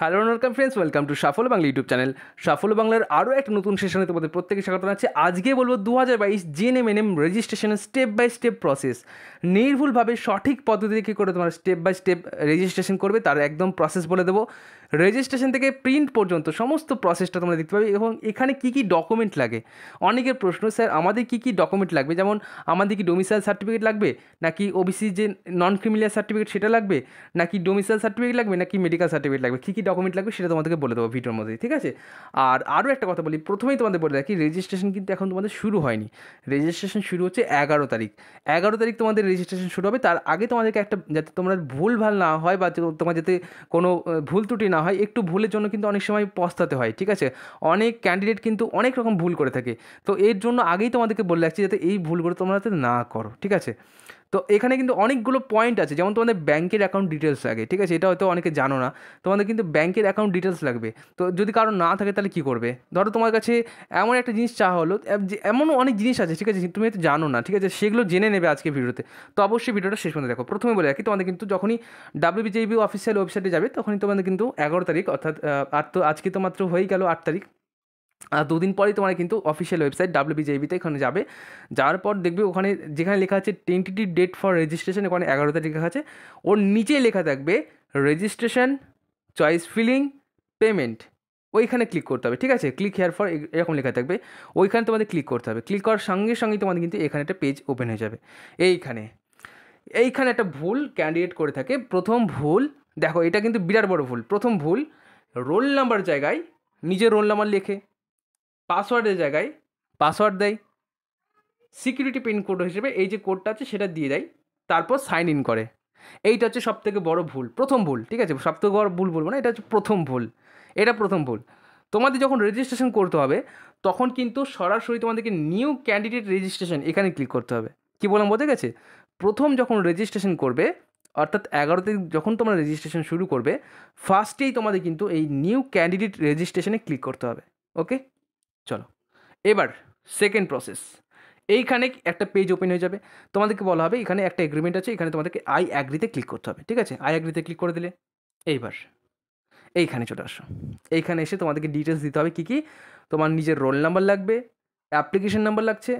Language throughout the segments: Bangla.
hello welcome friends welcome to Safal Bangla YouTube channel Safal বাংলার আরও একটা নতুন সেশনে তোমাদের প্রত্যেকে স্বাগত আছে আজকে বলবো দু হাজার বাইশ জিএনএম এনএম রেজিস্ট্রেশনের স্টেপ বাই স্টেপ প্রসেস নির্ভুলভাবে সঠিক পদ্ধতিতে কী করে তোমার স্টেপ বাই স্টেপ রেজিস্ট্রেশন করবে তার একদম প্রসেস বলে দেবো রেজিস্ট্রেশন থেকে প্রিন্ট পর্যন্ত সমস্ত প্রসেসটা তোমরা দেখতে পাবে এবং এখানে কি কি ডকুমেন্ট লাগে অনেকের প্রশ্ন স্যার আমাদের কি কি ডকুমেন্ট লাগবে যেমন আমাদের কি ডোমিসাইল সার্টিফিকেট লাগবে নাকি ওবিসি যে নন ক্রিমিলিয়ার সার্টিফিকেট সেটা লাগবে নাকি ডোমিসাইল সার্টিফিকেট লাগবে নাকি মেডিকেল সার্টিফিকেট লাগবে কী কী ডকুমেন্ট লাগবে সেটা তোমাদেরকে বলে দেবো ভিডিওর মধ্যে ঠিক আছে আর আরও একটা কথা বলি প্রথমেই তোমাদের বলে রাখি রেজিস্ট্রেশন কিন্তু এখন তোমাদের শুরু হয়নি রেজিস্ট্রেশন শুরু হচ্ছে এগারো তারিখ এগারো তারিখ তোমাদের রেজিস্ট্রেশন শুরু হবে তার আগে তোমাদেরকে একটা যাতে তোমরা ভুল ভাল না হয় বা তোমার যাতে কোনো ভুল ত্রুটি না হয় একটু ভুলের জন্য কিন্তু অনেক সময় পস্তাতে হয় ঠিক আছে অনেক ক্যান্ডিডেট কিন্তু অনেক রকম ভুল করে থাকে তো এর জন্য আগেই তোমাদেরকে বলে রাখছি যাতে এই ভুলগুলো তোমরা যাতে না করো ঠিক আছে তো এখানে কিন্তু অনেকগুলো পয়েন্ট আছে যেমন তোমাদের ব্যাংকের অ্যাকাউন্ট ডিটেলস লাগে ঠিক আছে এটা হয়তো অনেকে জানো না তোমাদের কিন্তু ব্যাংকের অ্যাকাউন্ট ডিটেলস লাগবে তো যদি কারো না থাকে তাহলে কী করবে ধরো তোমার কাছে এমন একটা জিনিস চাওয়া হলো এমনও অনেক জিনিস আছে ঠিক আছে তুমি হয়তো জানো না ঠিক আছে সেগুলো জেনে নেবে আজকে ভিডিওতে তো অবশ্যই ভিডিওটা শেষ পর্যন্ত দেখো প্রথমে বলে রাখি তোমাদের কিন্তু যখনই ডাব্লিউবিজেবি অফিসিয়াল ওয়েবসাইটে যাবে তখনই তোমাদের কিন্তু এগারো তারিখ অর্থাৎ আর তো আজকে তো মাত্র হয়ে গেল আট তারিখ দুদিন পরেই তোমার কিন্তু অফিসিয়াল ওয়েবসাইট ডাব্লিউবিজেবিতে এখানে যাবে যাওয়ার পর দেখবে ওখানে যেখানে লেখা আছে টেন্টেটিভ ডেট ফর রেজিস্ট্রেশন ওখানে এগারো তারিখ লেখা আছে ওর নিচেই লেখা থাকবে রেজিস্ট্রেশন চয়েস ফিলিং পেমেন্ট ওইখানে ক্লিক করতে হবে ঠিক আছে ক্লিক হেয়ার ফর এরকম লেখা থাকবে ওইখানে তোমাদের ক্লিক করতে হবে ক্লিক করার সঙ্গে সঙ্গে তোমাদের কিন্তু এখানে একটা পেজ ওপেন হয়ে যাবে এইখানে এইখানে একটা ভুল ক্যান্ডিডেট করে থাকে প্রথম ভুল দেখো এটা কিন্তু বিরাট বড় ভুল প্রথম ভুল রোল নাম্বার জায়গায় নিজের রোল নাম্বার লেখে পাসওয়ার্ডের জায়গায় পাসওয়ার্ড দেয় সিকিউরিটি পিন কোড হিসেবে এই যে কোডটা আছে সেটা দিয়ে দেয় তারপর সাইন ইন করে এইটা হচ্ছে সব থেকে বড় ভুল প্রথম ভুল ঠিক আছে সবথেকে বড় ভুল বলবো না এটা হচ্ছে প্রথম ভুল এটা প্রথম ভুল তোমাদের যখন রেজিস্ট্রেশন করতে হবে তখন কিন্তু সরাসরি তোমাদেরকে নিউ ক্যান্ডিডেট রেজিস্ট্রেশন এখানে ক্লিক করতে হবে কী বললাম বোঝা গেছে প্রথম যখন রেজিস্ট্রেশন করবে অর্থাৎ এগারো তারিখ যখন তোমরা রেজিস্ট্রেশন শুরু করবে ফার্স্টেই তোমাদের কিন্তু এই নিউ ক্যান্ডিডেট রেজিস্ট্রেশনে ক্লিক করতে হবে ওকে চলো এবার সেকেন্ড প্রসেস এইখানে একটা পেজ ওপেন হয়ে যাবে তোমাদেরকে বলা হবে এখানে একটা এগ্রিমেন্ট আছে এখানে তোমাদেরকে আই অ্যাগ্রিতে ক্লিক করতে হবে ঠিক আছে আই অ্যাগ্রিতে ক্লিক করে দিলে এইবার এইখানে চলে আসো এইখানে এসে তোমাদেরকে ডিটেলস দিতে হবে কী কী তোমার নিজের রোল নাম্বার লাগবে অ্যাপ্লিকেশন নাম্বার লাগছে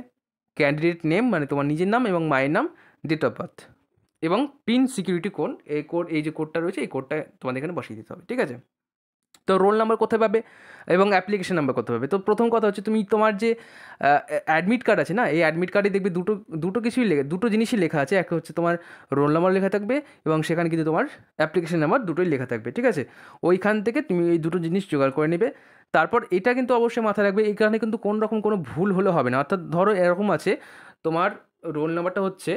ক্যান্ডিডেট নেম মানে তোমার নিজের নাম এবং মায়ের নাম ডেট অফ বার্থ এবং পিন সিকিউরিটি কোড এই কোড এই যে কোডটা রয়েছে এই কোডটা তোমাদের এখানে বসিয়ে দিতে হবে ঠিক আছে তো রোল নাম্বার কোথায় পাবে এবং অ্যাপ্লিকেশন নাম্বার কোথায় পাবে তো প্রথম কথা হচ্ছে তুমি তোমার যে অ্যাডমিট কার্ড আছে না এই অ্যাডমিট কার্ডে দেখবে দুটো দুটো কিছুই লেখা দুটো জিনিসই লেখা আছে এক হচ্ছে তোমার রোল নাম্বার লেখা থাকবে এবং সেখানে কিন্তু তোমার অ্যাপ্লিকেশন নাম্বার দুটোই লেখা থাকবে ঠিক আছে ওইখান থেকে তুমি এই দুটো জিনিস জোগাড় করে নেবে তারপর এটা কিন্তু অবশ্যই মাথায় রাখবে এই কারণে কিন্তু কোন রকম কোনো ভুল হলে হবে না অর্থাৎ ধরো এরকম আছে তোমার রোল নাম্বারটা হচ্ছে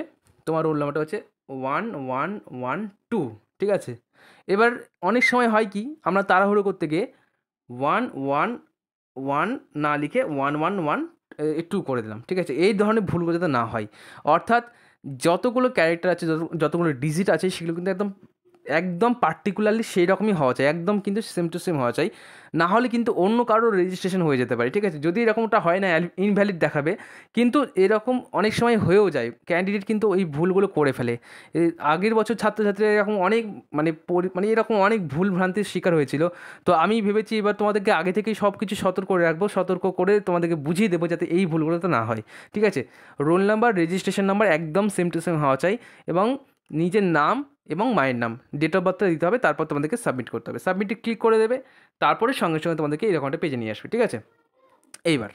তোমার রোল নাম্বারটা হচ্ছে ওয়ান ওয়ান ওয়ান টু ঠিক আছে এবার অনেক সময় হয় কি আমরা তাড়াহুড়ো করতে গিয়ে ওয়ান ওয়ান ওয়ান না লিখে ওয়ান ওয়ান ওয়ান একটু করে দিলাম ঠিক আছে এই ধরনের ভুলগুলো যাতে না হয় অর্থাৎ যতগুলো ক্যারেক্টার আছে যতগুলো ডিজিট আছে সেগুলো কিন্তু একদম একদম পার্টিকুলারলি সেই রকমই হওয়া চাই একদম কিন্তু সেম টু সেম হওয়া চাই না হলে কিন্তু অন্য কারোর রেজিস্ট্রেশন হয়ে যেতে পারে ঠিক আছে যদি এরকমটা হয় না ইনভ্যালিড দেখাবে কিন্তু এরকম অনেক সময় হয়েও যায় ক্যান্ডিডেট কিন্তু ওই ভুলগুলো করে ফেলে আগের বছর ছাত্রছাত্রীরা এরকম অনেক মানে মানে এরকম অনেক ভুল ভ্রান্তির শিকার হয়েছিল তো আমি ভেবেছি এবার তোমাদেরকে আগে থেকেই সব কিছু সতর্ক করে রাখবো সতর্ক করে তোমাদেরকে বুঝিয়ে দেবো যাতে এই ভুলগুলো তো না হয় ঠিক আছে রোল নাম্বার রেজিস্ট্রেশন নাম্বার একদম সেম টু সেম হওয়া চাই এবং নিজের নাম এবং মায়ের নাম ডেট অফ বার্থটা দিতে হবে তারপর তোমাদেরকে সাবমিট করতে হবে সাবমিটে ক্লিক করে দেবে তারপরে সঙ্গে সঙ্গে তোমাদেরকে এই রকমটা পেজে নিয়ে আসবে ঠিক আছে এইবার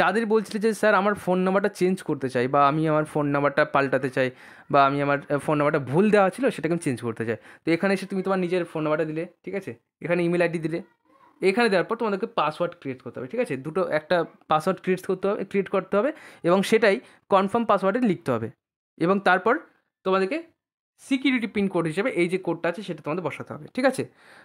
যাদের বলছিলে যে স্যার আমার ফোন নাম্বারটা চেঞ্জ করতে চাই বা আমি আমার ফোন নাম্বারটা পাল্টাতে চাই বা আমি আমার ফোন নাম্বারটা ভুল দেওয়া ছিল সেটাকে আমি চেঞ্জ করতে চাই তো এখানে এসে তুমি তোমার নিজের ফোন নাম্বারটা দিলে ঠিক আছে এখানে ইমেল আইডি দিলে এখানে দেওয়ার পর তোমাদেরকে পাসওয়ার্ড ক্রিয়েট করতে হবে ঠিক আছে দুটো একটা পাসওয়ার্ড ক্রিয়েট করতে হবে ক্রিয়েট করতে হবে এবং সেটাই কনফার্ম পাসওয়ার্ডে লিখতে হবে এবং তারপর তোমাদেরকে সিকিউরিটি পিন কোড হিসেবে এই যে কোডটা আছে সেটা তোমাদের বসাতে হবে ঠিক আছে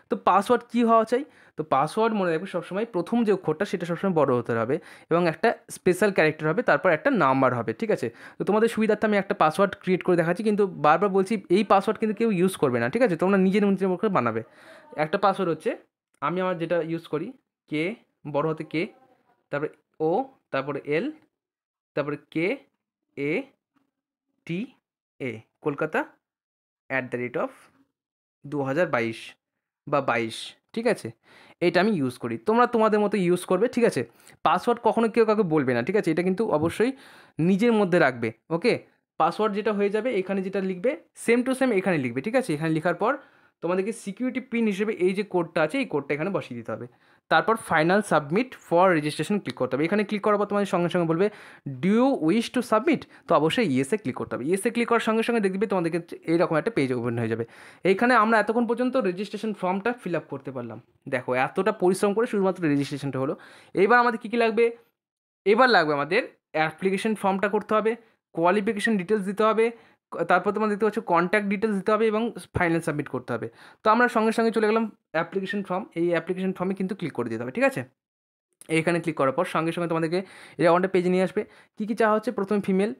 তো পাসওয়ার্ড কী হওয়া চাই তো পাসওয়ার্ড মনে রাখবে সবসময় প্রথম যে অক্ষরটা সেটা সবসময় বড় হতে হবে এবং একটা স্পেশাল ক্যারেক্টার হবে তারপর একটা নাম্বার হবে ঠিক আছে তো তোমাদের সুবিধার্থে আমি একটা পাসওয়ার্ড ক্রিয়েট করে দেখাচ্ছি কিন্তু বারবার বলছি এই পাসওয়ার্ড কিন্তু কেউ ইউজ করবে না ঠিক আছে তোমরা নিজের নিজের মধ্যে বানাবে একটা পাসওয়ার্ড হচ্ছে আমি আমার যেটা ইউজ করি কে বড় হতে কে তারপরে ও তারপরে এল তারপরে কে এ টি এ Kolkata at the rate of দু হাজার বাইশ বা বাইশ ঠিক আছে এটা আমি ইউজ করি তোমরা তোমাদের মতো ইউজ করবে ঠিক আছে পাসওয়ার্ড কখনো কেউ কাউকে বলবে না ঠিক আছে এটা কিন্তু অবশ্যই নিজের মধ্যে রাখবে ওকে পাসওয়ার্ড যেটা হয়ে যাবে এখানে যেটা লিখবে সেম টু সেম এখানে লিখবে ঠিক আছে এখানে লিখার পর তোমাদেরকে সিকিউরিটি পিন হিসেবে এই যে কোডটা আছে এই কোডটা এখানে বসিয়ে দিতে হবে তারপর final submit for registration click করতে হবে এখানে ক্লিক করার পর তোমাদের সঙ্গে সঙ্গে বলবে do you wish to submit তো অবশ্যই ইয়েসে ক্লিক করতে হবে ইয়েসে ক্লিক করার সঙ্গে সঙ্গে দেখবে তোমাদেরকে এইরকম একটা পেজ ওপেন হয়ে যাবে এইখানে আমরা এতক্ষণ পর্যন্ত রেজিস্ট্রেশন ফর্মটা ফিল আপ করতে পারলাম দেখো এতটা পরিশ্রম করে শুধুমাত্র রেজিস্ট্রেশনটা হলো এবার আমাদের কী কী লাগবে এবার লাগবে আমাদের অ্যাপ্লিকেশন ফর্মটা করতে হবে কোয়ালিফিকেশান ডিটেলস দিতে হবে তারপর তোমার দেখতে পাচ্ছ কন্ট্যাক্ট ডিটেলস দিতে হবে এবং ফাইনাল সাবমিট করতে হবে তো আমরা সঙ্গে সঙ্গে চলে গেলাম অ্যাপ্লিকেশন ফর্ম এই অ্যাপ্লিকেশন ফর্মে কিন্তু ক্লিক করে দিতে হবে ঠিক আছে এখানে ক্লিক করার পর সঙ্গে সঙ্গে তোমাদেরকে এরকমটা পেজে নিয়ে আসবে কী কী চাওয়া হচ্ছে প্রথমে ফিমেল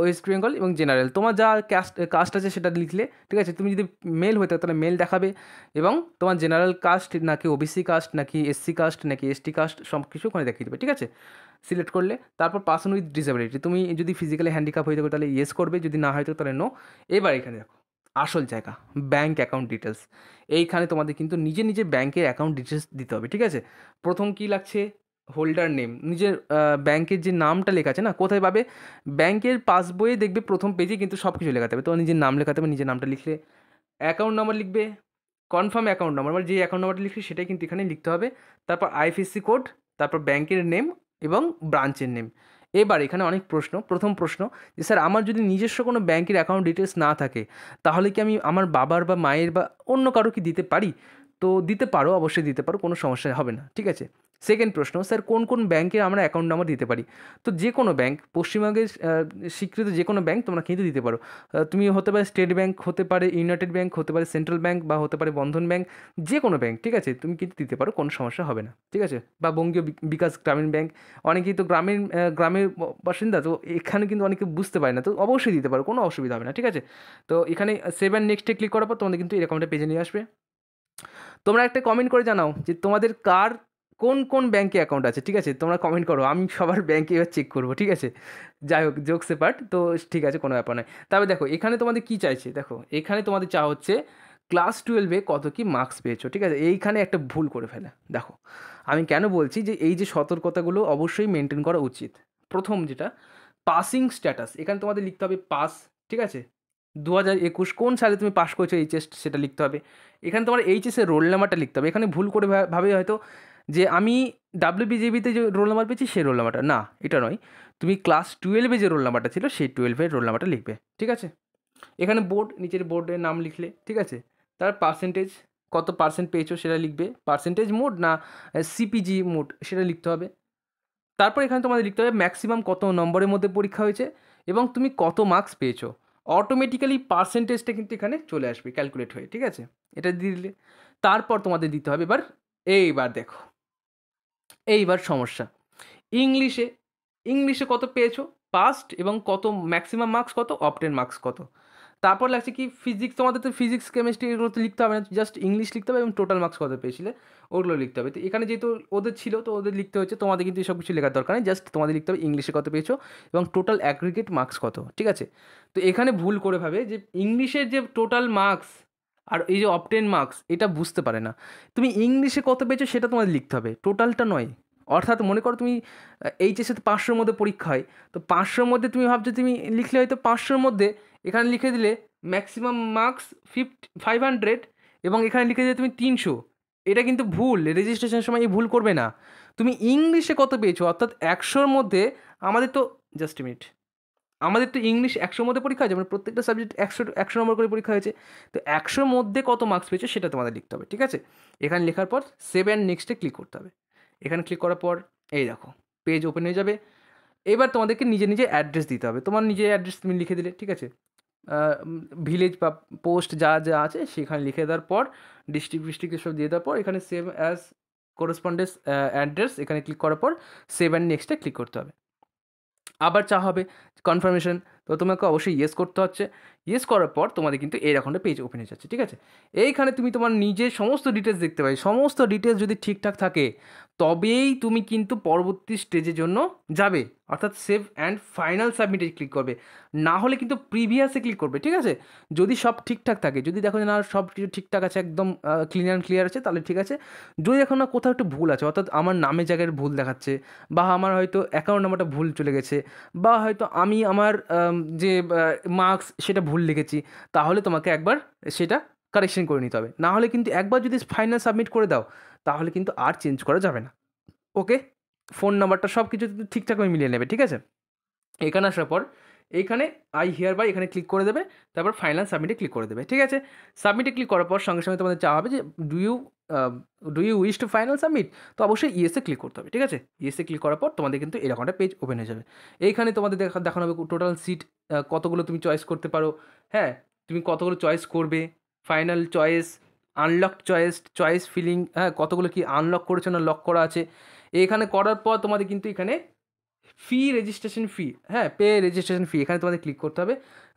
ওয়েস্ট বেঙ্গল এবং জেনারেল তোমার যা কাস্ট কাস্ট আছে সেটা লিখলে ঠিক আছে তুমি যদি মেল হয়ে থাকো তাহলে মেল দেখাবে এবং তোমার জেনারেল কাস্ট নাকি ওবিসি কাস্ট নাকি এসসি কাস্ট নাকি এসটি কাস্ট সব কিছু ওখানে দেখিয়ে দেবে ঠিক আছে সিলেক্ট করলে তারপর পার্সন উইথ ডিসেবিলিটি তুমি যদি ফিজিক্যালি হ্যান্ডিক্যাপ হয়ে থাকো তাহলে ইয়েস করবে যদি না হয় তাহলে নো এবার এখানে দেখো আসল জায়গা ব্যাঙ্ক অ্যাকাউন্ট ডিটেলস এইখানে তোমাদের কিন্তু নিজে নিজে ব্যাঙ্কের অ্যাকাউন্ট ডিটেলস দিতে হবে ঠিক আছে প্রথম কী লাগছে হোল্ডার নেম নিজের ব্যাংকের যে নামটা লেখা আছে না কোথায় পাবে ব্যাংকের পাসবইয়ে দেখবে প্রথম পেজে কিন্তু সব কিছু লেখাতে হবে তো নিজের নাম লেখাতে হবে নিজের নামটা লিখলে অ্যাকাউন্ট নাম্বার লিখবে কনফার্ম অ্যাকাউন্ট নাম্বার মানে যে অ্যাকাউন্ট নাম্বারটা লিখবে সেটাই কিন্তু এখানে লিখতে হবে তারপর আইএফএসসি কোড তারপর ব্যাংকের নেম এবং ব্রাঞ্চের নেম এবার এখানে অনেক প্রশ্ন প্রথম প্রশ্ন যে স্যার আমার যদি নিজস্ব কোনো ব্যাংকের অ্যাকাউন্ট ডিটেলস না থাকে তাহলে কি আমি আমার বাবার বা মায়ের বা অন্য কারো কি দিতে পারি তো দিতে পারো অবশ্যই দিতে পারো কোনো সমস্যা হবে না ঠিক আছে সেকেন্ড প্রশ্ন স্যার কোন কোন ব্যাংকে আমরা অ্যাকাউন্ট নাম্বার দিতে পারি তো যে কোনো ব্যাংক পশ্চিমবঙ্গের স্বীকৃত যে কোনো ব্যাংক তোমরা কিন্তু দিতে পারো তুমি হতে পারে স্টেট ব্যাংক হতে পারে ইউনাইটেড ব্যাংক হতে পারে সেন্ট্রাল ব্যাংক বা হতে পারে বন্ধন ব্যাংক যে কোনো ব্যাংক ঠিক আছে তুমি কিন্তু দিতে পারো কোনো সমস্যা হবে না ঠিক আছে বা বঙ্গীয় বিকাশ গ্রামীণ ব্যাংক অনেকেই তো গ্রামীণ গ্রামের বাসিন্দা তো এখানে কিন্তু অনেকে বুঝতে পারে না তো অবশ্যই দিতে পারো কোনো অসুবিধা হবে না ঠিক আছে তো এখানে সেভ অ্যান্ড নেক্সটে ক্লিক করার পর তোমাদের কিন্তু এরকমটা পেজে নিয়ে আসবে তোমরা একটা কমেন্ট করে জানাও যে তোমাদের কার কোন কোন ব্যাঙ্কে অ্যাকাউন্ট আছে ঠিক আছে তোমরা কমেন্ট করো আমি সবার ব্যাঙ্কে এবার চেক করবো ঠিক আছে যাই হোক জোক সেপার্ট তো ঠিক আছে কোনো ব্যাপার নয় তবে দেখো এখানে তোমাদের কী চাইছে দেখো এখানে তোমাদের চা হচ্ছে ক্লাস টুয়েলভে কত কি মার্কস পেয়েছো ঠিক আছে এইখানে একটা ভুল করে ফেলে দেখো আমি কেন বলছি যে এই যে সতর্কতাগুলো অবশ্যই মেনটেন করা উচিত প্রথম যেটা পাসিং স্ট্যাটাস এখানে তোমাদের লিখতে হবে পাস ঠিক আছে দু হাজার একুশ কোন সালে তুমি পাশ করেছো এইচএস সেটা লিখতে হবে এখানে তোমার এইচএসের রোল নাম্বারটা লিখতে হবে এখানে ভুল করে ভাবে হয়তো যে আমি বিজেপিতে যে রোল নাম্বার পেয়েছি সেই রোল নাম্বারটা না এটা নয় তুমি ক্লাস টুয়েলভে যে রোল নাম্বারটা ছিল সেই টুয়েলভের রোল নাম্বারটা লিখবে ঠিক আছে এখানে বোর্ড নিচের বোর্ডের নাম লিখলে ঠিক আছে তার পার্সেন্টেজ কত পার্সেন্ট পেয়েছো সেটা লিখবে পার্সেন্টেজ মোড না সিপিজি মোড সেটা লিখতে হবে তারপর এখানে তোমাদের লিখতে হবে ম্যাক্সিমাম কত নম্বরের মধ্যে পরীক্ষা হয়েছে এবং তুমি কত মার্কস পেয়েছো অটোমেটিক্যালি পার্সেন্টেজটা কিন্তু এখানে চলে আসবে ক্যালকুলেট হয়ে ঠিক আছে এটা দিয়ে দিলে তারপর তোমাদের দিতে হবে এবার এইবার দেখো এইবার সমস্যা ইংলিশে ইংলিশে কত পেয়েছো পাস্ট এবং কত ম্যাক্সিমাম মার্কস কত অপটেন মার্কস কত তারপর লাগছে কি ফিজিক্স তোমাদের তো ফিজিক্স কেমিস্ট্রি এগুলো তো লিখতে হবে না জাস্ট ইংলিশ লিখতে হবে এবং টোটাল মার্কস কত পেয়েছিলে ওগুলো লিখতে হবে তো এখানে যেহেতু ওদের ছিল তো ওদের লিখতে হচ্ছে তোমাদের কিন্তু সব কিছু লেখার দরকার নেই জাস্ট তোমাদের লিখতে হবে ইংলিশে কত পেয়েছো এবং টোটাল অ্যাগ্রিগেট মার্কস কত ঠিক আছে তো এখানে ভুল করে ভাবে যে ইংলিশের যে টোটাল মার্কস আর এই যে অপটেন মার্কস এটা বুঝতে পারে না তুমি ইংলিশে কত পেয়েছো সেটা তোমাদের লিখতে হবে টোটালটা নয় অর্থাৎ মনে করো তুমি এইচএসে পাঁচশোর মধ্যে পরীক্ষা হয় তো পাঁচশোর মধ্যে তুমি ভাবছো তুমি লিখলে হয়তো পাঁচশোর মধ্যে এখানে লিখে দিলে maximum marks fifth five hundred এবং এখানে লিখে দিলে তুমি তিনশো এটা কিন্তু ভুল রেজিস্ট্রেশনের সময় এই ভুল করবে না তুমি ইংলিশে কত পেয়েছো অর্থাৎ একশোর মধ্যে আমাদের তো জাস্ট মিনিট আমাদের তো ইংলিশ একশোর মধ্যে পরীক্ষা হয়েছে মানে প্রত্যেকটা সাবজেক্ট একশো একশো নম্বর করে পরীক্ষা হয়েছে তো একশোর মধ্যে কত মার্কস পেয়েছো সেটা তোমাদের লিখতে হবে ঠিক আছে এখানে লেখার পর সেভ অ্যান্ড নেক্সটে ক্লিক করতে হবে এখানে ক্লিক করার পর এই দেখো পেজ ওপেন হয়ে যাবে এবার তোমাদেরকে নিজে নিজে অ্যাড্রেস দিতে হবে তোমার নিজের অ্যাড্রেস তুমি লিখে দিলে ঠিক আছে ভিলেজ বা পোস্ট যা যা আছে সেখানে লিখে দেওয়ার পর ডিস্ট্রিক্ট ডিস্ট্রিক্ট এসব দিয়ে দেওয়ার পর এখানে সেভ অ্যাজ করেসপন্ডেন্স অ্যাড্রেস এখানে ক্লিক করার পর সেভ অ্যান্ড নেক্সটে ক্লিক করতে হবে আবার চা হবে কনফার্মেশন তো তোমাকে অবশ্যই ইয়েস করতে হচ্ছে ইয়েস করার পর তোমাদের কিন্তু এই রকমটা পেজ ওপেন হয়ে যাচ্ছে ঠিক আছে এইখানে তুমি তোমার নিজের সমস্ত ডিটেলস দেখতে পাই সমস্ত ডিটেলস যদি ঠিকঠাক থাকে তবেই তুমি কিন্তু পরবর্তী স্টেজের জন্য যাবে অর্থাৎ সেভ অ্যান্ড ফাইনাল সাবমিটে ক্লিক করবে না হলে কিন্তু প্রিভিয়াসে ক্লিক করবে ঠিক আছে যদি সব ঠিকঠাক থাকে যদি দেখো যে না সব কিছু ঠিকঠাক আছে একদম ক্লিন অ্যান্ড ক্লিয়ার আছে তাহলে ঠিক আছে যদি দেখো না কোথাও একটু ভুল আছে অর্থাৎ আমার নামে জায়গায় ভুল দেখাচ্ছে বা আমার হয়তো অ্যাকাউন্ট নাম্বারটা ভুল চলে গেছে বা হয়তো আমি আমার যে মার্কস সেটা ভুল লিখেছি তাহলে তোমাকে একবার সেটা কারেকশন করে নিতে হবে না হলে কিন্তু একবার যদি ফাইনাল সাবমিট করে দাও তাহলে কিন্তু আর চেঞ্জ করা যাবে না ওকে ফোন নাম্বারটা সব কিছু ঠিকঠাক আমি মিলিয়ে নেবে ঠিক আছে এখানে আসার পর এইখানে আই হিয়ার বাই এখানে ক্লিক করে দেবে তারপর ফাইনাল সাবমিটে ক্লিক করে দেবে ঠিক আছে সাবমিটে ক্লিক করার পর সঙ্গে সঙ্গে তোমাদের চাওয়া হবে যে do you do you wish to final submit তো অবশ্যই ইয়েসে ক্লিক করতে হবে ঠিক আছে ইয়েসে ক্লিক করার পর তোমাদের কিন্তু এরকমটা পেজ ওপেন হয়ে যাবে এইখানে তোমাদের দেখা দেখানো হবে টোটাল সিট কতগুলো তুমি চয়েস করতে পারো হ্যাঁ তুমি কতগুলো চয়েস করবে final choice unlock choice choice filling হ্যাঁ কতগুলো কি আনলক করেছে না লক করা আছে এখানে করার পর তোমাদের কিন্তু এখানে ফি রেজিস্ট্রেশন ফি হ্যাঁ পে রেজিস্ট্রেশন ফি এখানে তোমাদের ক্লিক করতে হবে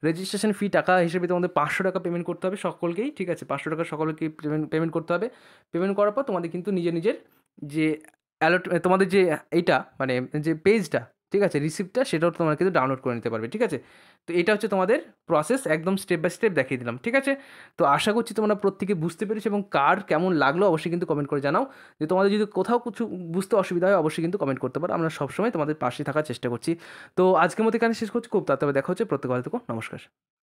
রেজিস্ট্রেশন ফি টাকা হিসেবে তোমাদের পাঁচশো টাকা পেমেন্ট করতে হবে সকলকেই ঠিক আছে পাঁচশো টাকা সকলকেই পেমেন্ট পেমেন্ট করতে হবে পেমেন্ট করার পর তোমাদের কিন্তু নিজের নিজের যে অ্যালোট তোমাদের যে এইটা মানে যে পেজটা ঠিক আছে রিসিপ্টটা সেটাও তোমরা কিন্তু ডাউনলোড করে নিতে পারবে ঠিক আছে তো এটা হচ্ছে তোমাদের প্রসেস একদম স্টেপ বাই স্টেপ দেখিয়ে দিলাম ঠিক আছে তো আশা করছি তোমরা প্রত্যেকে বুঝতে পেরেছো এবং কার কেমন লাগলো অবশ্যই কিন্তু কমেন্ট করে জানাও যে তোমাদের যদি কোথাও কিছু বুঝতে অসুবিধা হয় অবশ্যই কিন্তু কমেন্ট করতে পারো আমরা সবসময় তোমাদের পাশে থাকার চেষ্টা করছি তো আজকের মতো এখানে শেষ করছি খুব তাড়াতাড়ি দেখা হচ্ছে প্রত্যেক ভালো থেকো নমস্কার